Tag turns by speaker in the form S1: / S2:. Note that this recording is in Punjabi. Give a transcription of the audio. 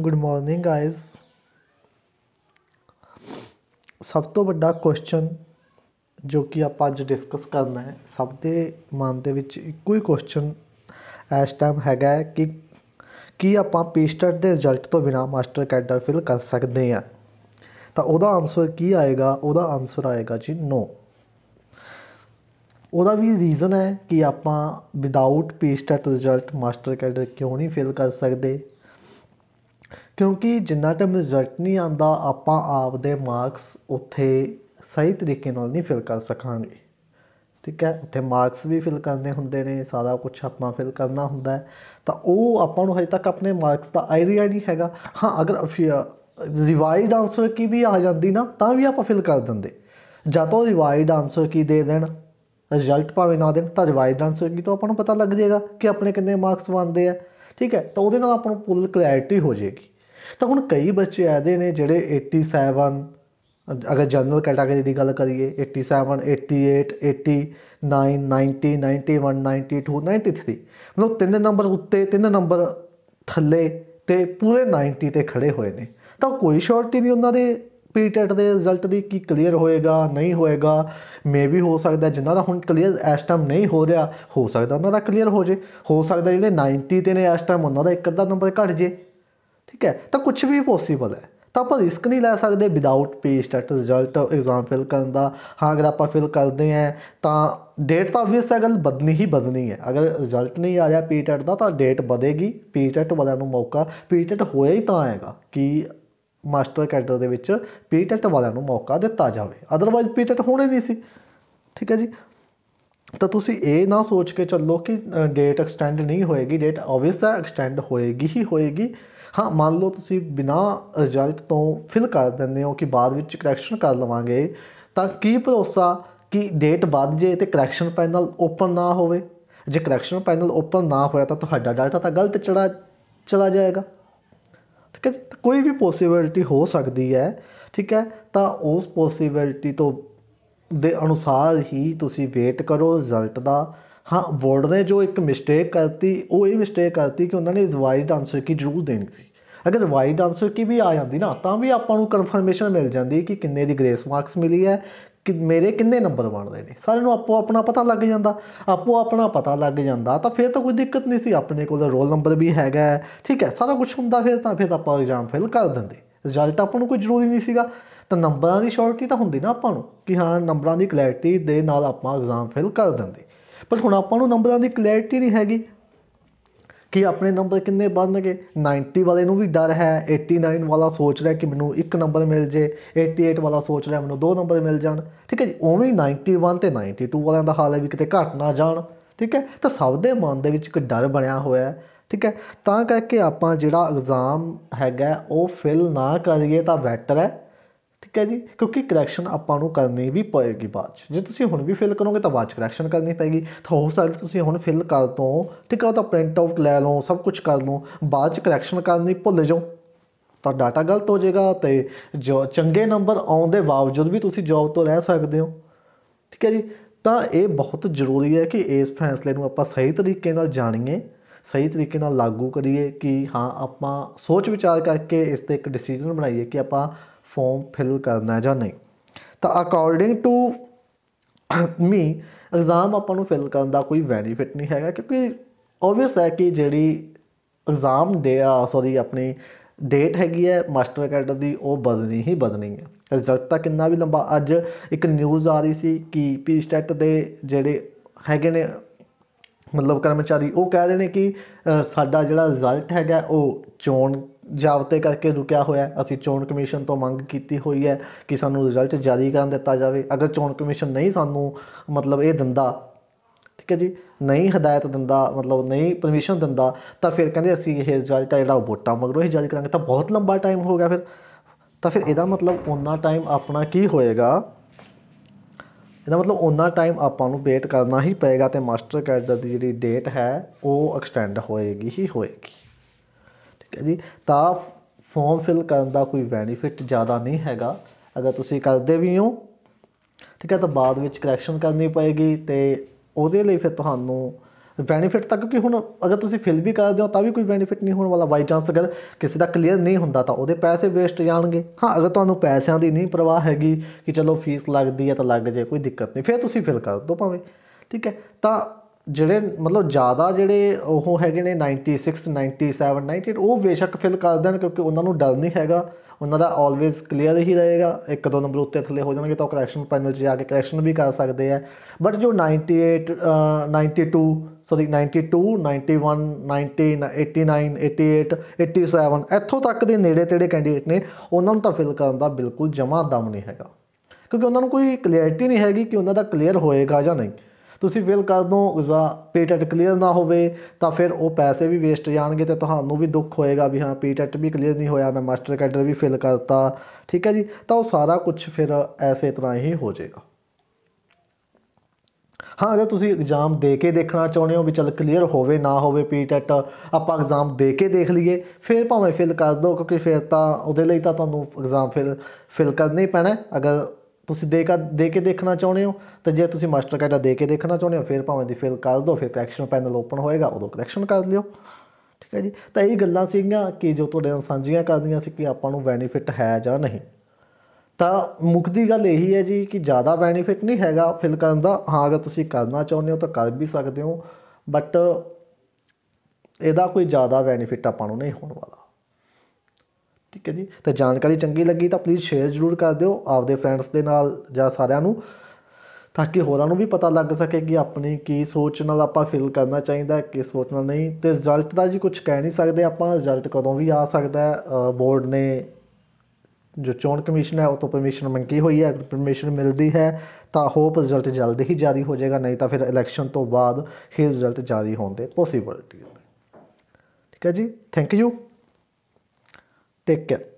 S1: ਗੁੱਡ ਮਾਰਨਿੰਗ ਗਾਇਸ ਸਭ ਤੋਂ ਵੱਡਾ ਕੁਐਸਚਨ ਜੋ ਕਿ ਆਪਾਂ ਅੱਜ ਡਿਸਕਸ ਕਰਨਾ ਹੈ ਸਭ ਦੇ ਮਨ ਦੇ ਵਿੱਚ ਇੱਕੋ ਹੀ ਕੁਐਸਚਨ ਐਸ ਟਾਈਮ ਹੈਗਾ ਕਿ ਕੀ ਆਪਾਂ ਪੀਸਟਰ ਦੇ ਰਿਜ਼ਲਟ ਤੋਂ ਬਿਨਾ ਮਾਸਟਰ ਕੈਡਰ ਫਿਲ ਕਰ ਸਕਦੇ ਆ ਤਾਂ ਉਹਦਾ ਆਨਸਰ ਕੀ ਆਏਗਾ ਉਹਦਾ ਆਨਸਰ ਆਏਗਾ ਜੀ ਨੋ ਉਹਦਾ ਵੀ ਰੀਜ਼ਨ ਹੈ ਕਿ ਆਪਾਂ ਵਿਦਆਊਟ ਪੀਸਟਰ ਰਿਜ਼ਲਟ ਮਾਸਟਰ ਕੈਡਰ ਕਿਉਂ ਨਹੀਂ ਫਿਲ ਕਰ ਸਕਦੇ ਕਿਉਂਕਿ ਜਿੰਨਾ ਟਾਈਮ ਰਿਜ਼ਲਟ ਨਹੀਂ ਆਂਦਾ ਆਪਾਂ ਆਪ ਦੇ ਮਾਰਕਸ ਉੱਥੇ ਸਹੀ ਤਰੀਕੇ ਨਾਲ ਨਹੀਂ ਫਿਲ ਕਰ ਸਕਾਂਗੇ ਠੀਕ ਹੈ ਉੱਥੇ ਮਾਰਕਸ ਵੀ ਫਿਲ ਕਰਨੇ ਹੁੰਦੇ ਨੇ ਸਾਰਾ ਕੁਝ ਆਪਾਂ ਫਿਲ ਕਰਨਾ ਹੁੰਦਾ ਤਾਂ ਉਹ ਆਪਾਂ ਨੂੰ ਹਜੇ ਤੱਕ ਆਪਣੇ ਮਾਰਕਸ ਦਾ ਆਈਡੀਆ ਨਹੀਂ ਹੈਗਾ ਹਾਂ ਅਗਰ ਰਿਵਾਈਡ ਆਨਸਰ ਕੀ ਵੀ ਆ ਜਾਂਦੀ ਨਾ ਤਾਂ ਵੀ ਆਪਾਂ ਫਿਲ ਕਰ ਦਿੰਦੇ ਜਾਂ ਤਾਂ ਰਿਵਾਈਡ ਆਨਸਰ ਕੀ ਦੇ ਦੇਣ ਰਿਜ਼ਲਟ ਭਾਵੇਂ ਨਾ ਦੇਣ ਤਾਂ ਰਿਵਾਈਡ ਆਨਸਰ ਕੀ ਤਾਂ ਆਪਾਂ ਨੂੰ ਪਤਾ ਲੱਗ ਜਾਏਗਾ ਕਿ ਆਪਣੇ ਕਿੰਨੇ ਮਾਰਕਸ ਬਣਦੇ ਆ ਠੀਕ ਹੈ ਤਾਂ ਉਹਦੇ ਨਾਲ ਆਪਾਂ ਨੂੰ ਪੂਰੀ ਕਲੈਰਿਟੀ ਹੋ ਜਾਏਗੀ ਤਾਂ ਹੁਣ ਕਈ ਬੱਚੇ ਆਦੇ ਨੇ ਜਿਹੜੇ 87 ਅਗਰ ਜਨਰਲ ਕੈਟਾਗਰੀ ਦੀ ਗੱਲ ਕਰੀਏ 87 88 89 90 91 92 93 ਮਤਲਬ ਤਿੰਨ ਨੰਬਰ ਉੱਤੇ ਤਿੰਨ ਨੰਬਰ ਥੱਲੇ ਤੇ ਪੂਰੇ 90 ਤੇ ਖੜੇ ਹੋਏ ਨੇ ਤਾਂ ਕੋਈ ਸ਼ੋਰਟੀ ਨਹੀਂ ਉਹਨਾਂ ਦੇ ਪੀਟੈਟ e ਦੇ ਰਿਜ਼ਲਟ ਦੀ ਕੀ ਕਲੀਅਰ ਹੋਏਗਾ ਨਹੀਂ ਹੋਏਗਾ ਮੇ ਵੀ ਹੋ ਸਕਦਾ ਜਿਨ੍ਹਾਂ ਦਾ ਹੁਣ ਕਲੀਅਰ ਇਸ ਟਾਈਮ ਨਹੀਂ ਹੋ ਰਿਹਾ ਹੋ ਸਕਦਾ ਉਹਨਾਂ ਦਾ ਕਲੀਅਰ ਹੋ ਜੇ ਹੋ ਸਕਦਾ ਜਿਹੜੇ 90 ਤੇ ਨੇ ਇਸ ਟਾਈਮ ਉਹਨਾਂ ਦਾ ਇੱਕ ਅੱਧਾ ਨੰਬਰ ਘਟ ਜੇ ਠੀਕ ਹੈ ਤਾਂ ਕੁਝ ਵੀ ਪੋਸੀਬਲ ਹੈ ਤਾਂ ਆਪਾਂ ਰਿਸਕ ਨਹੀਂ ਲੈ ਸਕਦੇ ਵਿਦਆਊਟ ਪੇ ਸਟੇਟਸ ਰਿਜ਼ਲਟ ਐਗਜ਼ਾਮ ਫਿਲ ਕਰਨ ਦਾ ਹਾਂ ਅਗਰ ਆਪਾਂ ਫਿਲ ਕਰਦੇ ਆ ਤਾਂ ਡੇਟ ਤਾਂ ਆਬਵੀਅਸ ਹੈ ਗੱਲ ਬਦਲਣੀ ਹੀ ਬਦਲਣੀ ਹੈ ਅਗਰ ਰਿਜ਼ਲਟ ਨਹੀਂ ਆ ਰਿਹਾ ਟੈਟ ਦਾ ਤਾਂ ਡੇਟ ਵਧੇਗੀ ਟੈਟ ਵਾਲਿਆਂ ਨੂੰ ਮੌਕਾ ਪੀ ਟੈਟ ਹੋਇਆ ਹੀ ਤਾਂ ਆਏਗਾ ਕਿ ਮਾਸਟਰ ਕੈਡਰ ਦੇ ਵਿੱਚ ਪੀ ਟੈਟ ਵਾਲਿਆਂ ਨੂੰ ਮੌਕਾ ਦਿੱਤਾ ਜਾਵੇ ਪੀ ਟੈਟ ਹੋਣੇ ਨਹੀਂ ਸੀ ਠੀਕ ਹੈ ਜੀ ਤਾਂ ਤੁਸੀਂ ਇਹ ਨਾ ਸੋਚ ਕੇ ਚੱਲੋ ਕਿ ਡੇਟ ਐਕਸਟੈਂਡ ਨਹੀਂ ਹੋਏਗੀ ਡੇਟ ਆਬਵੀਅਸ ਹੈ ਐਕਸਟੈਂਡ ਹੋਏਗੀ ਹੀ ਹੋਏਗੀ ਹਾਂ ਮੰਨ ਲਓ ਤੁਸੀਂ ਬਿਨਾ ਰਿਜ਼ਲਟ ਤੋਂ ਫਿਲ ਕਰ ਦਿੰਦੇ ਹੋ ਕਿ ਬਾਅਦ ਵਿੱਚ ਕਰੈਕਸ਼ਨ ਕਰ ਲਵਾਂਗੇ ਤਾਂ ਕੀ ਭਰੋਸਾ ਕਿ ਡੇਟ ਵੱਧ ਜੇ ਤੇ ਕਰੈਕਸ਼ਨ ਪੈਨਲ ਓਪਨ ਨਾ ਹੋਵੇ ਜੇ ਕਰੈਕਸ਼ਨ ਪੈਨਲ ਓਪਨ ਨਾ ਹੋਇਆ ਤਾਂ ਤੁਹਾਡਾ ਡਾਟਾ ਤਾਂ ਗਲਤ ਚੜਾ ਚਲਾ ਜਾਏਗਾ ਠੀਕ ਹੈ ਕੋਈ ਵੀ ਪੋਸਿਬਿਲਿਟੀ ਹੋ ਸਕਦੀ ਹੈ ਠੀਕ ਹੈ ਤਾਂ ਉਸ ਪੋਸਿਬਿਲਿਟੀ ਤੋਂ ਦੇ ਅਨੁਸਾਰ ਹੀ ਤੁਸੀਂ ਵੇਟ ਕਰੋ ਰਿਜ਼ਲਟ ਦਾ ਹਾਂ ਵਰਡ ਨੇ ਜੋ ਇੱਕ ਮਿਸਟੇਕ ਕਰਤੀ ਉਹ ਇਹ ਮਿਸਟੇਕ ਕਰਤੀ ਕਿ ਉਹਨਾਂ ਨੇ ਰਿਵਾਈਜ਼ਡ ਆਨਸਰ ਕੀ ਜ਼ਰੂਰ ਦੇਣੀ ਸੀ ਅਗਰ ਰਿਵਾਈਜ਼ਡ ਆਨਸਰ ਕੀ ਵੀ ਆ ਜਾਂਦੀ ਨਾ ਤਾਂ ਵੀ ਆਪਾਂ ਨੂੰ ਕਨਫਰਮੇਸ਼ਨ ਮਿਲ ਜਾਂਦੀ ਕਿ ਕਿੰਨੇ ਦੀ ਗ੍ਰੇਸ ਮਾਰਕਸ ਮਿਲੀ ਹੈ ਕਿ ਮੇਰੇ ਕਿੰਨੇ ਨੰਬਰ ਬਣਦੇ ਨੇ ਸਾਰਿਆਂ ਨੂੰ ਆਪੋ ਆਪਣਾ ਪਤਾ ਲੱਗ ਜਾਂਦਾ ਆਪੋ ਆਪਣਾ ਪਤਾ ਲੱਗ ਜਾਂਦਾ ਤਾਂ ਫਿਰ ਤਾਂ ਕੋਈ ਦਿੱਕਤ ਨਹੀਂ ਸੀ ਆਪਣੇ ਕੋਲ ਰੋਲ ਨੰਬਰ ਵੀ ਹੈਗਾ ਠੀਕ ਹੈ ਸਾਰਾ ਕੁਝ ਹੁੰਦਾ ਫਿਰ ਤਾਂ ਫਿਰ ਆਪਾਂ ਐਗਜ਼ਾਮ ਫਿਲ ਕਰ ਦਿੰਦੇ ਰਿਜ਼ਲਟ ਆਪਾਂ ਨੂੰ ਕੋਈ ਜ਼ਰੂਰੀ ਨਹੀਂ ਸੀਗਾ ਤਾਂ ਨੰਬਰਾਂ ਦੀ ਸ਼ੋਰਟੀ ਤਾਂ ਹੁੰਦੀ ਨਾ ਆਪਾਂ ਨੂੰ ਕਿ ਹਾਂ ਨੰਬਰਾਂ ਦੀ ਕਲੈਰਿਟੀ ਦੇ ਨਾਲ ਆਪਾਂ ਐਗਜ਼ਾਮ ਫਿਲ ਕਰ ਦਿੰਦੇ ਪਰ ਹੁਣ ਆਪਾਂ ਨੂੰ ਨੰਬਰਾਂ ਦੀ ਕਲੈਰਿਟੀ ਨਹੀਂ ਹੈਗੀ ਕਿ ਆਪਣੇ ਨੰਬਰ ਕਿੰਨੇ ਬਣਨਗੇ 90 ਵਾਲੇ ਨੂੰ ਵੀ ਡਰ ਹੈ 89 ਵਾਲਾ ਸੋਚ ਰਿਹਾ ਕਿ ਮੈਨੂੰ ਇੱਕ ਨੰਬਰ ਮਿਲ ਜੇ 88 ਵਾਲਾ ਸੋਚ ਰਿਹਾ ਮੈਨੂੰ ਦੋ ਨੰਬਰ ਮਿਲ ਜਾਣ ਠੀਕ ਹੈ ਜੀ ਉਵੇਂ ਹੀ 91 ਤੇ 92 ਵਾਲਿਆਂ ਦਾ ਹਾਲ ਹੈ ਵੀ ਕਿਤੇ ਘਟ ਨਾ ਜਾਣ ਠੀਕ ਹੈ ਤਾਂ ਸਭ ਦੇ ਮਨ ਦੇ ਵਿੱਚ ਇੱਕ ਡਰ ਬਣਿਆ ਹੋਇਆ ਹੈ ਠੀਕ ਹੈ ਤਾਂ ਕਰਕੇ ਆਪਾਂ ਜਿਹੜਾ ਐਗਜ਼ਾਮ ਹੈਗਾ ਉਹ ਫਿਲ ਨਾ ਕਰੀਏ ਤਾਂ ਬੈਟਰ ਹੈ ਠੀਕ ਹੈ ਜੀ ਕਿਉਂਕਿ ਕਰੈਕਸ਼ਨ ਆਪਾਂ ਨੂੰ ਕਰਨੀ ਵੀ ਪਏਗੀ ਬਾਅਦ ਜੇ ਤੁਸੀਂ ਹੁਣ ਵੀ ਫਿਲ ਕਰੋਗੇ ਤਾਂ ਬਾਅਦ ਚ ਕਰੈਕਸ਼ਨ ਕਰਨੀ ਪੈਗੀ ਤਾਂ ਹੋ ਸਕਦਾ ਤੁਸੀਂ ਹੁਣ ਫਿਲ ਕਰ ਤੋਂ ਠੀਕ ਹੈ ਤਾਂ ਪ੍ਰਿੰਟ ਆਊਟ ਲੈ ਲਓ ਸਭ ਕੁਝ ਕਰ ਲਓ ਬਾਅਦ ਚ ਕਰੈਕਸ਼ਨ ਕਰਨੀ ਭੁੱਲ ਜਾਓ ਤਾਂ ਡਾਟਾ ਗਲਤ ਹੋ ਜਾਏਗਾ ਤੇ ਜੋ ਚੰਗੇ ਨੰਬਰ ਆਉਣ ਦੇ ਬਾਵਜੂਦ ਵੀ ਤੁਸੀਂ ਜੌਬ ਤੋਂ ਰਹਿ ਸਕਦੇ ਹੋ ਠੀਕ ਹੈ ਜੀ ਤਾਂ ਇਹ ਬਹੁਤ ਜ਼ਰੂਰੀ ਹੈ ਕਿ ਇਸ ਫੈਸਲੇ ਨੂੰ ਆਪਾਂ ਸਹੀ ਤਰੀਕੇ ਨਾਲ ਜਾਣੀਏ ਸਹੀ ਤਰੀਕੇ ਨਾਲ ਲਾਗੂ ਕਰੀਏ ਕਿ ਹਾਂ ਆਪਾਂ ਸੋਚ ਵਿਚਾਰ ਕਰਕੇ ਇਸ ਤੇ ਇੱਕ ਡਿਸੀਜਨ ਬਣਾਈਏ ਕਿ ਆਪਾਂ ਫਾਰਮ ਫਿਲ ਕਰਨਾ ਜਾਂ ਨਹੀਂ ਤਾਂ ਅਕੋਰਡਿੰਗ ਟੂ ਮੀ ਐਗਜ਼ਾਮ ਆਪਾਂ ਨੂੰ ਫਿਲ ਕਰਨ ਦਾ ਕੋਈ ਬੈਨੀਫਿਟ ਨਹੀਂ ਹੈਗਾ ਕਿਉਂਕਿ ਆਬਵੀਅਸ ਹੈ ਕਿ ਜਿਹੜੀ ਐਗਜ਼ਾਮ ਦੇ ਆ ਸੌਰੀ ਆਪਣੀ ਡੇਟ ਹੈਗੀ ਹੈ ਮਾਸਟਰ ਕੈਡਰ ਦੀ ਉਹ ਬਦਲਣੀ ਹੀ ਬਦਲਣੀ ਹੈ ਰਿਜ਼ਲਟ ਤਾਂ ਕਿੰਨਾ ਵੀ ਲੰਬਾ ਅੱਜ ਇੱਕ ਨਿਊਜ਼ ਆ ਰਹੀ ਸੀ ਕਿ ਪੀ ਸਟੈਟ ਦੇ ਜਿਹੜੇ ਹੈਗੇ ਨੇ ਮਤਲਬ ਕਰਮਚਾਰੀ ਉਹ ਕਹਿ ਰਹੇ ਨੇ ਕਿ ਸਾਡਾ ਜਿਹੜਾ ਰਿਜ਼ਲਟ ਹੈਗਾ ਉਹ ਚੋਣ ਜਾਬਤੇ ਕਰਕੇ ਰੁਕਿਆ ਹੋਇਆ ਅਸੀਂ ਚੋਣ ਕਮਿਸ਼ਨ ਤੋਂ ਮੰਗ ਕੀਤੀ ਹੋਈ ਹੈ ਕਿ ਸਾਨੂੰ ਰਿਜ਼ਲਟ ਜਾਰੀ ਕਰਨ ਦਿੱਤਾ ਜਾਵੇ ਅਗਰ ਚੋਣ ਕਮਿਸ਼ਨ ਨਹੀਂ ਸਾਨੂੰ ਮਤਲਬ ਇਹ ਦਿੰਦਾ ਠੀਕ ਹੈ ਜੀ ਨਹੀਂ ਹਦਾਇਤ ਦਿੰਦਾ ਮਤਲਬ ਨਹੀਂ ਪਰਮਿਸ਼ਨ ਦਿੰਦਾ ਤਾਂ ਫਿਰ ਕਹਿੰਦੇ ਅਸੀਂ ਇਹ ਰਿਜ਼ਲਟ ਜਿਹੜਾ ਵੋਟਾਂ ਮਗਰੋਂ ਹੀ ਜਾਰੀ ਕਰਾਂਗੇ ਤਾਂ ਬਹੁਤ ਲੰਬਾ ਟਾਈਮ ਹੋ ਗਿਆ ਫਿਰ ਤਾਂ ਫਿਰ ਇਹਦਾ ਮਤਲਬ ਉਹਨਾਂ ਟਾਈਮ ਆਪਣਾ ਕੀ ਹੋਏਗਾ ਇਹਦਾ ਮਤਲਬ ਉਹਨਾਂ ਟਾਈਮ ਆਪਾਂ ਨੂੰ ਵੇਟ ਕਰਨਾ ਹੀ ਪਏਗਾ ਤੇ ਮਾਸਟਰ ਕਾਰਡ ਦੀ ਜਿਹੜੀ ਡੇਟ ਹੈ ਉਹ ਐਕਸਟੈਂਡ ਹੋਏਗੀ ਹੀ ਹੋਏਗੀ ਜੀ ਤਾਂ ਫਾਰਮ ਫਿਲ ਕਰਨ ਦਾ ਕੋਈ ਬੈਨੀਫਿਟ ਜ਼ਿਆਦਾ ਨਹੀਂ ਹੈਗਾ ਅਗਰ ਤੁਸੀਂ ਕਰਦੇ ਵੀ ਹੋ ਠੀਕ ਹੈ ਤਾਂ ਬਾਅਦ ਵਿੱਚ ਕਰੈਕਸ਼ਨ ਕਰਨੀ ਪਏਗੀ ਤੇ ਉਹਦੇ ਲਈ ਫਿਰ ਤੁਹਾਨੂੰ ਬੈਨੀਫਿਟ ਤਾਂ ਕਿਉਂਕਿ ਹੁਣ ਅਗਰ ਤੁਸੀਂ ਫਿਲ ਵੀ ਕਰਦੇ ਹੋ ਤਾਂ ਵੀ ਕੋਈ ਬੈਨੀਫਿਟ ਨਹੀਂ ਹੋਣ ਵਾਲਾ ਬਾਈ ਚਾਂਸ ਅਗਰ ਕਿਸੇ ਦਾ ਕਲੀਅਰ ਨਹੀਂ ਹੁੰਦਾ ਤਾਂ ਉਹਦੇ ਪੈਸੇ ਵੇਸਟ ਜਾਣਗੇ ਹਾਂ ਅਗਰ ਤੁਹਾਨੂੰ ਪੈਸਿਆਂ ਦੀ ਨਹੀਂ ਪਰਵਾਹ ਹੈਗੀ ਕਿ ਚਲੋ ਫੀਸ ਲੱਗਦੀ ਹੈ ਤਾਂ ਲੱਗ ਜਾਏ ਕੋਈ ਦਿੱਕਤ ਨਹੀਂ ਫਿਰ ਤੁਸੀਂ ਫਿਲ ਕਰ ਦੋ ਭਾਵੇਂ ਠੀਕ ਹੈ ਤਾਂ ਜਿਹੜੇ ਮਤਲਬ ਜ਼ਿਆਦਾ ਜਿਹੜੇ ਉਹ ਹੈਗੇ ਨੇ 96 97 98 ਉਹ ਬੇਸ਼ੱਕ ਫਿਲ ਕਰ ਦੇਣ ਕਿਉਂਕਿ ਉਹਨਾਂ ਨੂੰ ਡਰ ਨਹੀਂ ਹੈਗਾ ਉਹਨਾਂ ਦਾ ਆਲਵੇਜ਼ ਕਲੀਅਰ ਹੀ ਰਹੇਗਾ ਇੱਕ ਦੋ ਨੰਬਰ ਉੱਤੇ ਥੱਲੇ ਹੋ ਜਾਣਗੇ ਤਾਂ ਕਰੈਕਸ਼ਨ ਪੈਨਲ 'ਚ ਜਾ ਕੇ ਕਰੈਕਸ਼ਨ ਵੀ ਕਰ ਸਕਦੇ ਆ ਬਟ ਜੋ 98 92 ਸੌਰੀ 92 91 90 89 88 87 ਇੱਥੋਂ ਤੱਕ ਦੇ ਨੇੜੇ ਤੇੜੇ ਕੈਂਡੀਡੇਟ ਨੇ ਉਹਨਾਂ ਨੂੰ ਤਾਂ ਫਿਲ ਕਰਨ ਦਾ ਬਿਲਕੁਲ ਜਮਾ ਦਮ ਨਹੀਂ ਹੈਗਾ ਕਿਉਂਕਿ ਉਹਨਾਂ ਨੂੰ ਕੋਈ ਕਲੀਅਰਟੀ ਨਹੀਂ ਹੈਗੀ ਕਿ ਉਹਨਾਂ ਦਾ ਕਲੀਅਰ ਹੋਏਗਾ ਜਾਂ ਨਹੀਂ ਤੁਸੀਂ ਫਿਲ ਕਰ ਦੋ ਉਸਦਾ ਪੀਟੈਟ ਕਲੀਅਰ ਨਾ ਹੋਵੇ ਤਾਂ ਫਿਰ ਉਹ ਪੈਸੇ ਵੀ ਵੇਸਟ ਜਾਣਗੇ ਤੇ ਤੁਹਾਨੂੰ ਵੀ ਦੁੱਖ ਹੋਏਗਾ ਵੀ ਹਾਂ ਪੀਟੈਟ ਵੀ ਕਲੀਅਰ ਨਹੀਂ ਹੋਇਆ ਮੈਂ ਮਾਸਟਰ ਕੈਡਰ ਵੀ ਫਿਲ ਕਰਤਾ ਠੀਕ ਹੈ ਜੀ ਤਾਂ ਉਹ ਸਾਰਾ ਕੁਝ ਫਿਰ ਐਸੇ ਤਰ੍ਹਾਂ ਹੀ ਹੋ ਜਾਏਗਾ ਹਾਂ ਅਗਰ ਤੁਸੀਂ ਐਗਜ਼ਾਮ ਦੇ ਕੇ ਦੇਖਣਾ ਚਾਹੁੰਦੇ ਹੋ ਵੀ ਚਲ ਕਲੀਅਰ ਹੋਵੇ ਨਾ ਹੋਵੇ ਪੀਟੈਟ ਆਪਾਂ ਐਗਜ਼ਾਮ ਦੇ ਕੇ ਦੇਖ ਲਈਏ ਫਿਰ ਭਾਵੇਂ ਫਿਲ ਕਰ ਦੋ ਕਿਉਂਕਿ ਫਿਰ ਤਾਂ ਉਹਦੇ ਲਈ ਤਾਂ ਤੁਹਾਨੂੰ ਐਗਜ਼ਾਮ ਫਿਲ ਫਿਲ ਕਰਨਾ ਹੀ ਪੈਣਾ ਅਗਰ ਤੁਸੀਂ ਦੇ ਕੇ ਦੇ ਕੇ ਦੇਖਣਾ ਚਾਹੁੰਦੇ ਹੋ ਤਾਂ ਜੇ ਤੁਸੀਂ ਮਾਸਟਰ ਕਾਰਡ ਦੇ ਕੇ ਦੇਖਣਾ ਚਾਹੁੰਦੇ ਹੋ ਫਿਰ ਭਾਵੇਂ ਦੀ ਫਿਲ ਕਰ ਦਿਓ ਫਿਰ ਕਲੈਕਸ਼ਨ ਪੈਨਲ ਓਪਨ ਹੋਏਗਾ ਉਦੋਂ ਕਲੈਕਸ਼ਨ ਕਰ ਲਿਓ ਠੀਕ ਹੈ ਜੀ ਤਾਂ ਇਹ ਗੱਲਾਂ ਸੀਗੀਆਂ ਕਿ ਜੋ ਤੁਹਾਡੇ ਨਾਲ ਸਾਂਝੀਆਂ ਕਰਦੀਆਂ ਸੀ ਕਿ ਆਪਾਂ ਨੂੰ ਬੈਨੀਫਿਟ ਹੈ ਜਾਂ ਨਹੀਂ ਤਾਂ ਮੁੱਖ ਦੀ ਗੱਲ ਇਹੀ ਹੈ ਜੀ ਕਿ ਜ਼ਿਆਦਾ ਬੈਨੀਫਿਟ ਨਹੀਂ ਹੈਗਾ ਫਿਲ ਕਰਨ ਦਾ ਹਾਂ ਅਗਰ ਤੁਸੀਂ ਕਰਨਾ ਚਾਹੁੰਦੇ ਹੋ ਤਾਂ ਕਰ ਵੀ ਸਕਦੇ ਹੋ ਬਟ ਇਹਦਾ ਕੋਈ ਜ਼ਿਆਦਾ ਬੈਨੀਫਿਟ ਆਪਾਂ ਨੂੰ ਨਹੀਂ ਹੋਣ ਵਾਲਾ ਠੀਕ ਹੈ ਜੀ ਤਾਂ ਜਾਣਕਾਰੀ ਚੰਗੀ ਲੱਗੀ ਤਾਂ ਪਲੀਜ਼ ਸ਼ੇਅਰ ਜ਼ਰੂਰ ਕਰ ਦਿਓ ਆਪਦੇ ਫਰੈਂਡਸ ਦੇ ਨਾਲ ਜਾਂ ਸਾਰਿਆਂ ਨੂੰ ਤਾਂ ਕਿ ਹੋਰਾਂ ਨੂੰ ਵੀ ਪਤਾ ਲੱਗ ਸਕੇ ਕਿ ਆਪਣੀ ਕੀ ਸੋਚ ਨਾਲ ਆਪਾਂ ਫਿਲ ਕਰਨਾ ਚਾਹੀਦਾ ਹੈ ਕਿ ਸੋਚ ਨਾਲ ਨਹੀਂ ਤੇ ਰਿਜ਼ਲਟ ਦਾ ਜੀ ਕੁਝ ਕਹਿ ਨਹੀਂ ਸਕਦੇ ਆਪਾਂ ਰਿਜ਼ਲਟ ਕਦੋਂ ਵੀ ਆ ਸਕਦਾ ਹੈ ਬੋਰਡ ਨੇ ਜੋ ਚੋਣ ਕਮਿਸ਼ਨ ਹੈ ਉਹ ਤੋਂ ਪਰਮਿਸ਼ਨ ਮੰਗੀ ਹੋਈ ਹੈ ਅਗਰ ਪਰਮਿਸ਼ਨ ਮਿਲਦੀ ਹੈ ਤਾਂ ਹੋਪ ਰਿਜ਼ਲਟ ਜਲਦ ਹੀ ਜਾਰੀ ਹੋ ਜਾਏਗਾ ਨਹੀਂ ਤਾਂ ਫਿਰ ਇਲੈਕਸ਼ਨ ਤੋਂ ਬਾਅਦ ਹੀ ਰਿਜ਼ਲਟ ਜਾਰੀ ਹੋਣ ਦੇ ਪੋਸੀਬਿਲਟੀਜ਼ ਠੀਕ ਹੈ ਜੀ ਥੈਂਕ ਯੂ Take care.